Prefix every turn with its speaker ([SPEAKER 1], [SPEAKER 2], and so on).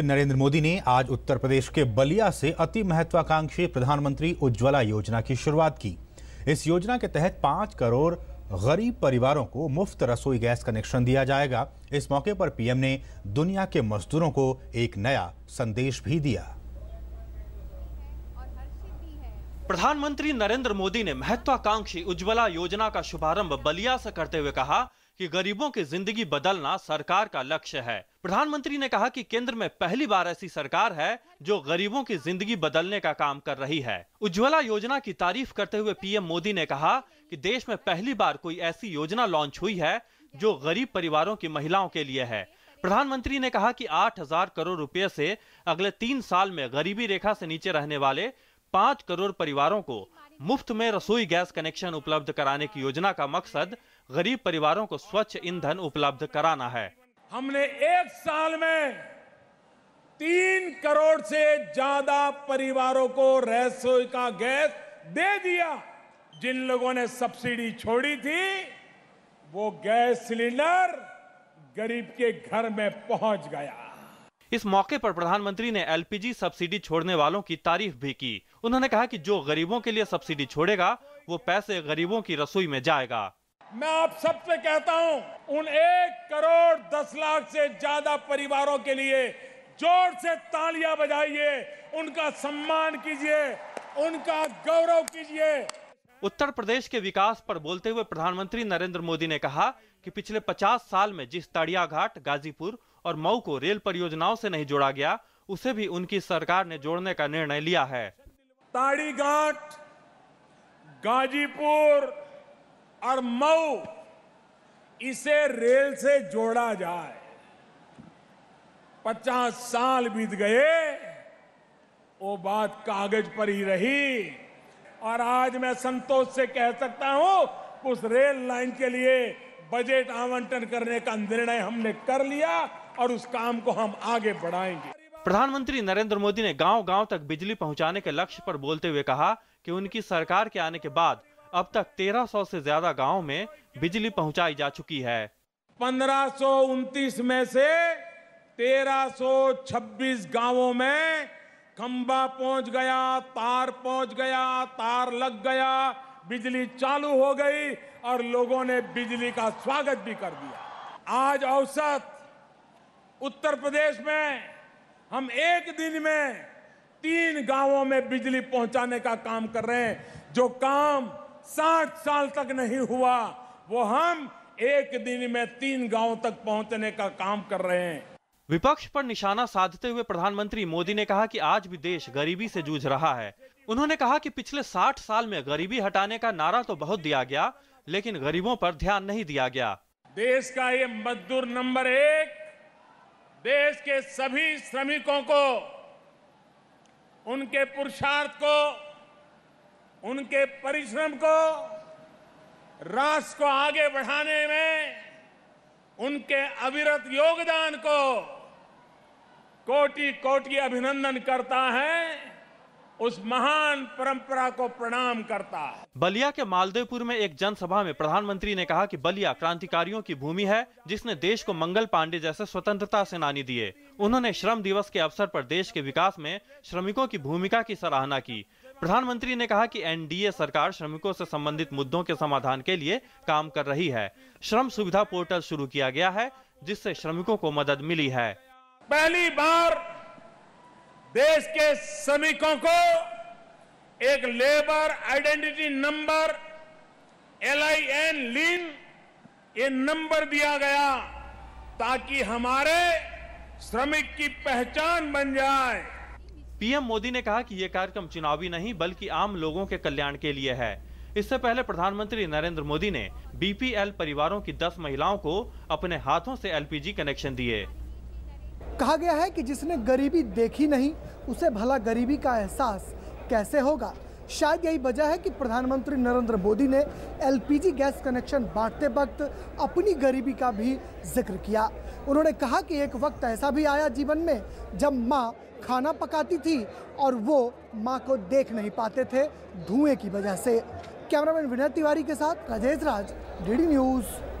[SPEAKER 1] नरेंद्र मोदी ने आज उत्तर प्रदेश के बलिया से अति महत्वाकांक्षी प्रधानमंत्री उज्ज्वला योजना की शुरुआत की इस योजना के तहत पांच करोड़ गरीब परिवारों को मुफ्त रसोई गैस कनेक्शन दिया जाएगा इस मौके पर पीएम ने दुनिया के मजदूरों को एक नया संदेश भी दिया प्रधानमंत्री नरेंद्र मोदी ने महत्वाकांक्षी उज्ज्वला योजना का शुभारंभ बलिया से करते हुए कहा कि गरीबों की जिंदगी बदलना सरकार का लक्ष्य है प्रधानमंत्री ने कहा कि केंद्र में पहली बार ऐसी सरकार है जो गरीबों की जिंदगी बदलने का काम कर रही है उज्ज्वला योजना की तारीफ करते हुए पीएम मोदी ने कहा कि देश में पहली बार कोई ऐसी योजना लॉन्च हुई है जो गरीब परिवारों की महिलाओं के लिए है प्रधानमंत्री ने कहा कि 8000 करोड़ रुपए से अगले तीन साल में गरीबी रेखा से नीचे रहने वाले पाँच करोड़ परिवारों को मुफ्त में रसोई गैस कनेक्शन उपलब्ध कराने की योजना का मकसद गरीब परिवारों को स्वच्छ ईंधन उपलब्ध कराना है
[SPEAKER 2] हमने एक साल में तीन करोड़ से ज्यादा परिवारों को रसोई का गैस दे दिया जिन लोगों ने सब्सिडी छोड़ी थी वो गैस सिलेंडर गरीब के घर में पहुंच गया इस मौके
[SPEAKER 1] पर प्रधानमंत्री ने एलपीजी सब्सिडी छोड़ने वालों की तारीफ भी की उन्होंने कहा कि जो गरीबों के लिए सब्सिडी छोड़ेगा वो पैसे गरीबों की रसोई में जाएगा
[SPEAKER 2] मैं आप सबसे कहता हूं उन एक करोड़ दस लाख से ज्यादा परिवारों के लिए जोर से तालियां बजाइए उनका सम्मान कीजिए उनका गौरव कीजिए
[SPEAKER 1] उत्तर प्रदेश के विकास पर बोलते हुए प्रधानमंत्री नरेंद्र मोदी ने कहा कि पिछले 50 साल में जिस तड़ियाघाट गाजीपुर और मऊ को रेल परियोजनाओं से नहीं जोड़ा गया उसे भी उनकी सरकार ने जोड़ने का निर्णय लिया है
[SPEAKER 2] ताड़ी घाट गाजीपुर और मऊ इसे रेल से जोड़ा जाए पचास साल बीत गए वो बात कागज पर ही रही और आज मैं संतोष से कह सकता हूं उस रेल लाइन के लिए बजट आवंटन करने का निर्णय हमने कर लिया और उस काम को हम आगे बढ़ाएंगे
[SPEAKER 1] प्रधानमंत्री नरेंद्र मोदी ने गांव-गांव तक बिजली पहुंचाने के लक्ष्य पर बोलते हुए कहा कि उनकी सरकार के आने के बाद अब तक 1300 से ज्यादा गाँव में बिजली पहुँचाई जा चुकी है
[SPEAKER 2] पंद्रह में से 1326 गांवों में खंबा पहुंच गया तार पहुंच गया तार लग गया बिजली चालू हो गई और लोगों ने बिजली का स्वागत भी कर दिया आज औसत उत्तर प्रदेश में हम एक दिन में तीन गांवों में बिजली पहुंचाने का काम कर रहे हैं जो काम साठ साल तक नहीं हुआ वो हम एक दिन में तीन गांव तक पहुंचने का काम कर रहे हैं विपक्ष पर निशाना साधते
[SPEAKER 1] हुए प्रधानमंत्री मोदी ने कहा कि आज भी देश गरीबी से जूझ रहा है उन्होंने कहा कि पिछले 60 साल में गरीबी हटाने का नारा तो बहुत दिया गया लेकिन गरीबों पर ध्यान नहीं दिया गया
[SPEAKER 2] देश का ये मजदूर नंबर एक देश के सभी श्रमिकों को उनके पुरुषार्थ को उनके परिश्रम को राष्ट्र को आगे बढ़ाने में उनके अविरत योगदान को कोटि कोटि अभिनंदन करता है उस महान परंपरा को प्रणाम करता है
[SPEAKER 1] बलिया के मालदेवपुर में एक जनसभा में प्रधानमंत्री ने कहा कि बलिया क्रांतिकारियों की भूमि है जिसने देश को मंगल पांडे जैसे स्वतंत्रता सेनानी दिए उन्होंने श्रम दिवस के अवसर पर देश के विकास में श्रमिकों की भूमिका की सराहना की प्रधानमंत्री ने कहा कि एनडीए सरकार श्रमिकों से संबंधित मुद्दों के समाधान के लिए काम कर रही है श्रम सुविधा पोर्टल शुरू किया गया है जिससे श्रमिकों को मदद मिली है
[SPEAKER 2] पहली बार देश के श्रमिकों को एक labour identity number L I N लीन ये नंबर दिया गया ताकि हमारे श्रमिक की पहचान
[SPEAKER 1] बन जाए पीएम मोदी ने कहा कि यह कार्यक्रम चुनावी नहीं बल्कि आम लोगों के कल्याण के लिए है इससे पहले प्रधानमंत्री नरेंद्र मोदी ने बीपीएल परिवारों की 10 महिलाओं को अपने हाथों से एलपीजी कनेक्शन दिए कहा गया है कि जिसने गरीबी देखी नहीं उसे भला गरीबी का एहसास कैसे होगा शायद यही वजह है कि प्रधानमंत्री नरेंद्र मोदी ने एलपीजी गैस कनेक्शन बांटते वक्त अपनी गरीबी का भी जिक्र किया उन्होंने कहा कि एक वक्त ऐसा भी आया जीवन में जब माँ खाना पकाती थी और वो माँ को देख नहीं पाते थे धुएं
[SPEAKER 2] की वजह से कैमरामैन विनय तिवारी के साथ राजेश राज डी न्यूज़